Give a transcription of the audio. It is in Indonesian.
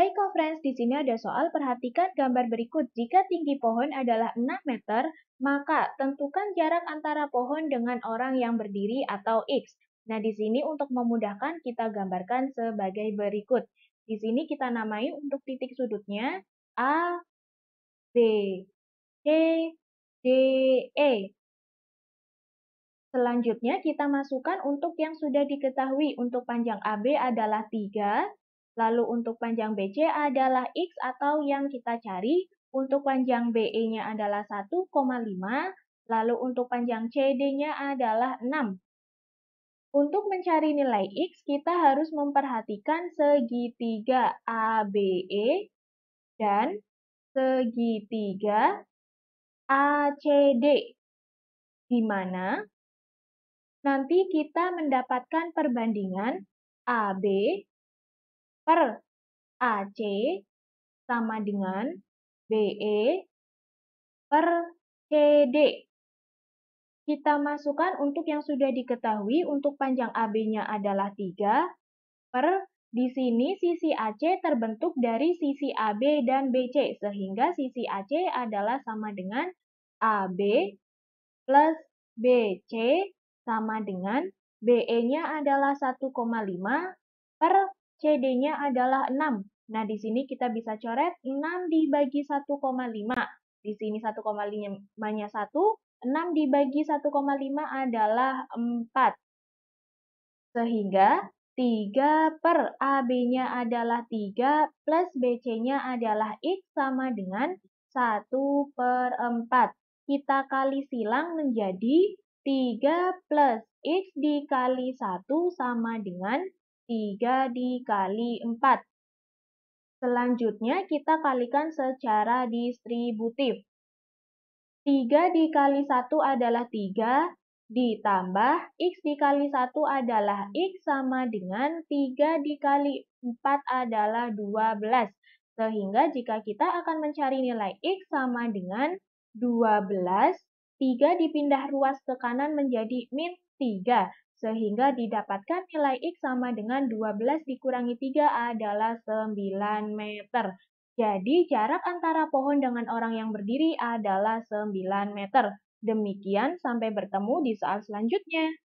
Hai friends, di sini ada soal perhatikan gambar berikut. Jika tinggi pohon adalah 6 meter, maka tentukan jarak antara pohon dengan orang yang berdiri atau X. Nah, di sini untuk memudahkan kita gambarkan sebagai berikut. Di sini kita namai untuk titik sudutnya A, B, C, D, E. Selanjutnya kita masukkan untuk yang sudah diketahui. Untuk panjang AB adalah 3, Lalu untuk panjang BC adalah X atau yang kita cari. Untuk panjang BE-nya adalah 1,5. Lalu untuk panjang CD-nya adalah 6. Untuk mencari nilai X, kita harus memperhatikan segitiga ABE dan segitiga ACD, di mana nanti kita mendapatkan perbandingan AB per AC sama dengan BE per CD. Kita masukkan untuk yang sudah diketahui untuk panjang AB-nya adalah 3 per di sini sisi AC terbentuk dari sisi AB dan BC sehingga sisi AC adalah sama dengan AB plus BC sama dengan BE-nya adalah 1,5 per CD-nya adalah 6. Nah, di sini kita bisa coret 6 dibagi 1,5. Di sini 1,5-nya 1, 6 dibagi 1,5 adalah 4. Sehingga 3 per AB-nya adalah 3 plus BC-nya adalah X sama dengan 1 per 4. Kita kali silang menjadi 3 plus X dikali 1 sama dengan 3 dikali 4. Selanjutnya kita kalikan secara distributif. 3 dikali 1 adalah 3, ditambah X dikali 1 adalah X sama dengan 3 dikali 4 adalah 12. Sehingga jika kita akan mencari nilai X sama dengan 12, 3 dipindah ruas ke kanan menjadi min 3 sehingga didapatkan nilai X sama dengan 12 dikurangi 3 adalah 9 meter. Jadi jarak antara pohon dengan orang yang berdiri adalah 9 meter. Demikian sampai bertemu di soal selanjutnya.